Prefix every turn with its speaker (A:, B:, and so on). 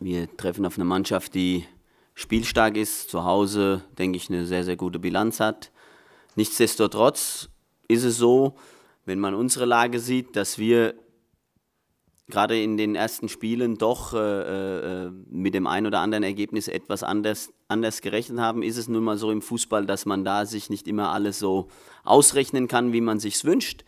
A: wir treffen auf eine Mannschaft, die spielstark ist, zu Hause, denke ich, eine sehr, sehr gute Bilanz hat. Nichtsdestotrotz ist es so, wenn man unsere Lage sieht, dass wir gerade in den ersten Spielen doch äh, äh, mit dem ein oder anderen Ergebnis etwas anders, anders gerechnet haben, ist es nun mal so im Fußball, dass man da sich nicht immer alles so ausrechnen kann, wie man sich wünscht.